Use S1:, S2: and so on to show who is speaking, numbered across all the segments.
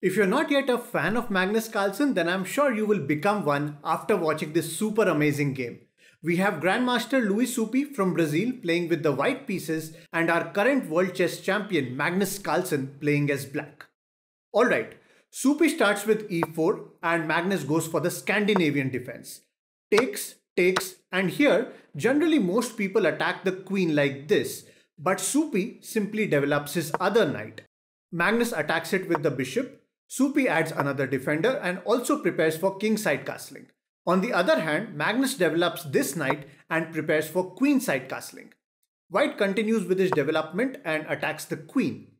S1: If you're not yet a fan of Magnus Carlsen, then I'm sure you will become one after watching this super amazing game. We have Grandmaster Luis Supi from Brazil playing with the white pieces and our current world chess champion Magnus Carlsen playing as black. Alright, Supi starts with e4 and Magnus goes for the Scandinavian defense. Takes, takes and here generally most people attack the queen like this but Supi simply develops his other knight. Magnus attacks it with the bishop Supi adds another defender and also prepares for kingside castling. On the other hand, Magnus develops this knight and prepares for queenside castling. White continues with his development and attacks the queen.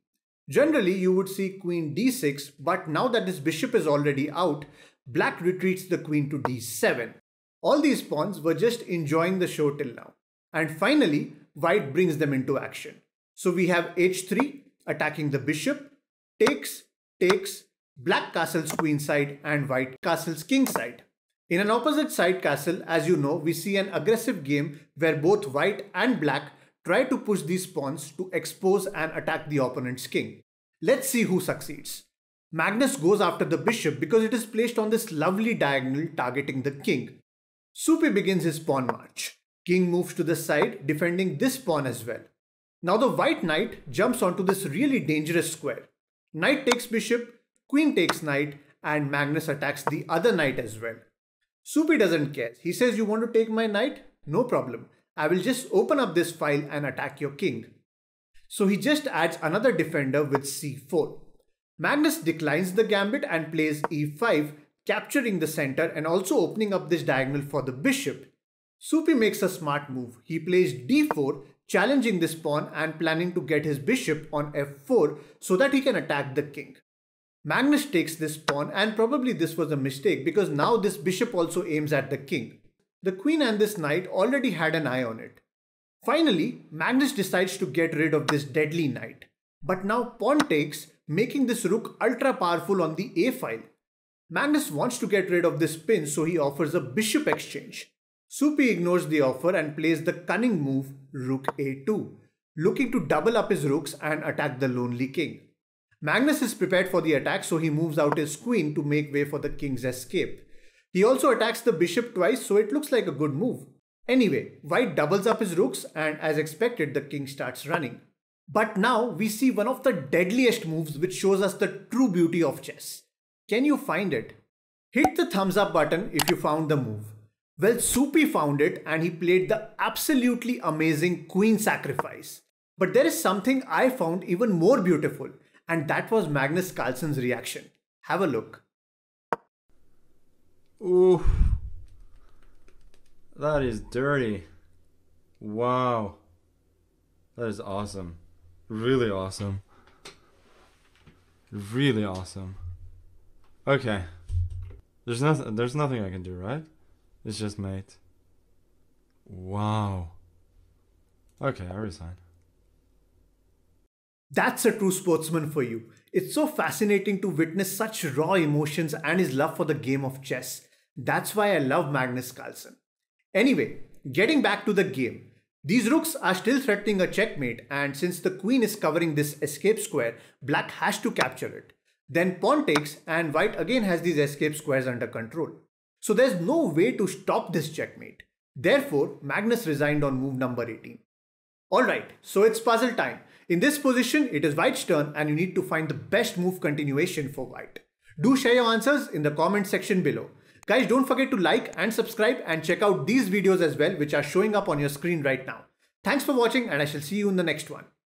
S1: Generally, you would see queen d6, but now that this bishop is already out, black retreats the queen to d7. All these pawns were just enjoying the show till now. And finally, white brings them into action. So we have h3 attacking the bishop, takes, takes, Black Castle's queen side and White Castle's king side. In an opposite side castle, as you know, we see an aggressive game where both white and black try to push these pawns to expose and attack the opponent's king. Let's see who succeeds. Magnus goes after the bishop because it is placed on this lovely diagonal targeting the king. Supi begins his pawn march. King moves to the side, defending this pawn as well. Now the white knight jumps onto this really dangerous square. Knight takes bishop, Queen takes knight and Magnus attacks the other knight as well. Supi doesn't care. He says, you want to take my knight? No problem. I will just open up this file and attack your king. So he just adds another defender with c4. Magnus declines the gambit and plays e5, capturing the center and also opening up this diagonal for the bishop. Supi makes a smart move. He plays d4, challenging this pawn and planning to get his bishop on f4 so that he can attack the king. Magnus takes this pawn and probably this was a mistake because now this bishop also aims at the king. The queen and this knight already had an eye on it. Finally, Magnus decides to get rid of this deadly knight. But now pawn takes, making this rook ultra powerful on the a file. Magnus wants to get rid of this pin so he offers a bishop exchange. Supi ignores the offer and plays the cunning move rook a2, looking to double up his rooks and attack the lonely king. Magnus is prepared for the attack, so he moves out his queen to make way for the king's escape. He also attacks the bishop twice, so it looks like a good move. Anyway, white doubles up his rooks and as expected, the king starts running. But now we see one of the deadliest moves which shows us the true beauty of chess. Can you find it? Hit the thumbs up button if you found the move. Well, Soupy found it and he played the absolutely amazing queen sacrifice. But there is something I found even more beautiful and that was Magnus Carlsen's reaction. Have a look. Ooh. That is dirty. Wow. That is awesome. Really awesome. Really awesome. Okay. There's nothing there's nothing I can do, right? It's just mate. Wow. Okay, I resign. That's a true sportsman for you. It's so fascinating to witness such raw emotions and his love for the game of chess. That's why I love Magnus Carlsen. Anyway, getting back to the game. These rooks are still threatening a checkmate and since the queen is covering this escape square, black has to capture it. Then pawn takes and white again has these escape squares under control. So there's no way to stop this checkmate. Therefore, Magnus resigned on move number 18. Alright, so it's puzzle time. In this position, it is white's turn and you need to find the best move continuation for white. Do share your answers in the comment section below. Guys, don't forget to like and subscribe and check out these videos as well which are showing up on your screen right now. Thanks for watching and I shall see you in the next one.